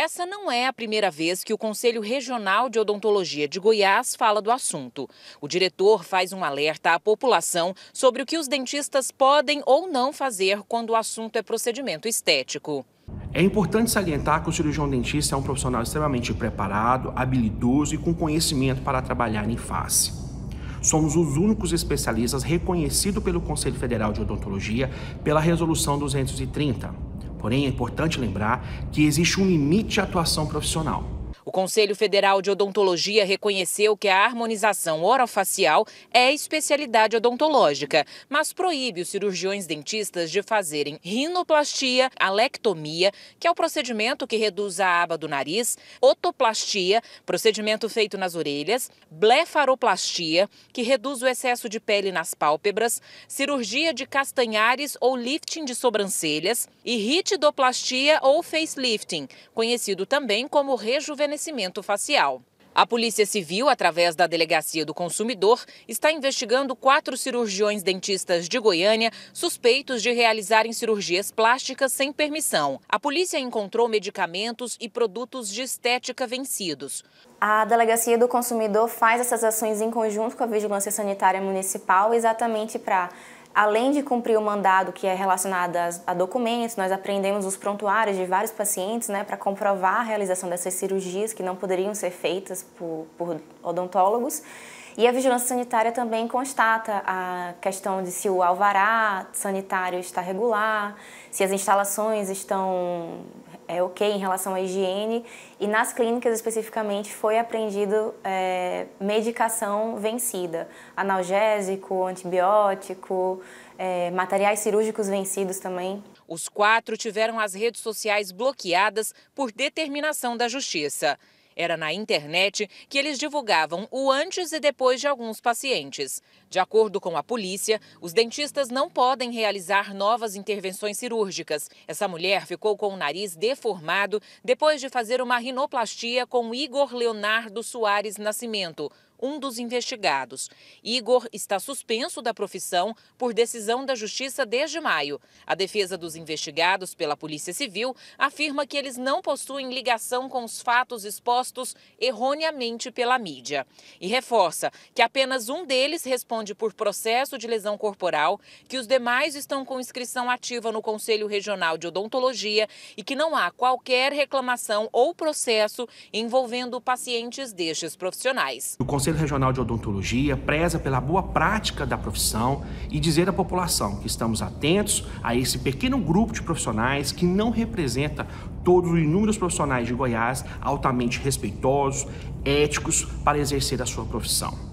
Essa não é a primeira vez que o Conselho Regional de Odontologia de Goiás fala do assunto. O diretor faz um alerta à população sobre o que os dentistas podem ou não fazer quando o assunto é procedimento estético. É importante salientar que o cirurgião dentista é um profissional extremamente preparado, habilidoso e com conhecimento para trabalhar em face. Somos os únicos especialistas reconhecidos pelo Conselho Federal de Odontologia pela Resolução 230 Porém, é importante lembrar que existe um limite à atuação profissional. O Conselho Federal de Odontologia reconheceu que a harmonização orofacial é especialidade odontológica, mas proíbe os cirurgiões dentistas de fazerem rinoplastia, alectomia, que é o procedimento que reduz a aba do nariz, otoplastia, procedimento feito nas orelhas, blefaroplastia, que reduz o excesso de pele nas pálpebras, cirurgia de castanhares ou lifting de sobrancelhas e ritidoplastia ou facelifting, conhecido também como rejuvenescimento reconhecimento facial. A Polícia Civil, através da Delegacia do Consumidor, está investigando quatro cirurgiões dentistas de Goiânia suspeitos de realizarem cirurgias plásticas sem permissão. A polícia encontrou medicamentos e produtos de estética vencidos. A Delegacia do Consumidor faz essas ações em conjunto com a Vigilância Sanitária Municipal exatamente para além de cumprir o mandado que é relacionado a, documentos, nós aprendemos os prontuários de vários pacientes né, para comprovar a realização dessas cirurgias que não poderiam ser feitas por, por odontólogos. E a vigilância sanitária também constata a questão de se o alvará sanitário está regular, se as instalações estão é, ok em relação à higiene. E nas clínicas especificamente foi apreendido é, medicação vencida, analgésico, antibiótico, é, materiais cirúrgicos vencidos também. Os quatro tiveram as redes sociais bloqueadas por determinação da Justiça. Era na internet que eles divulgavam o antes e depois de alguns pacientes. De acordo com a polícia, os dentistas não podem realizar novas intervenções cirúrgicas. Essa mulher ficou com o nariz deformado depois de fazer uma rinoplastia com Igor Leonardo Soares Nascimento, um dos investigados. Igor está suspenso da profissão por decisão da Justiça desde maio. A defesa dos investigados pela Polícia Civil afirma que eles não possuem ligação com os fatos expostos erroneamente pela mídia. E reforça que apenas um deles responde responde por processo de lesão corporal, que os demais estão com inscrição ativa no Conselho Regional de Odontologia e que não há qualquer reclamação ou processo envolvendo pacientes destes profissionais. O Conselho Regional de Odontologia preza pela boa prática da profissão e dizer à população que estamos atentos a esse pequeno grupo de profissionais que não representa todos os inúmeros profissionais de Goiás altamente respeitosos, éticos para exercer a sua profissão.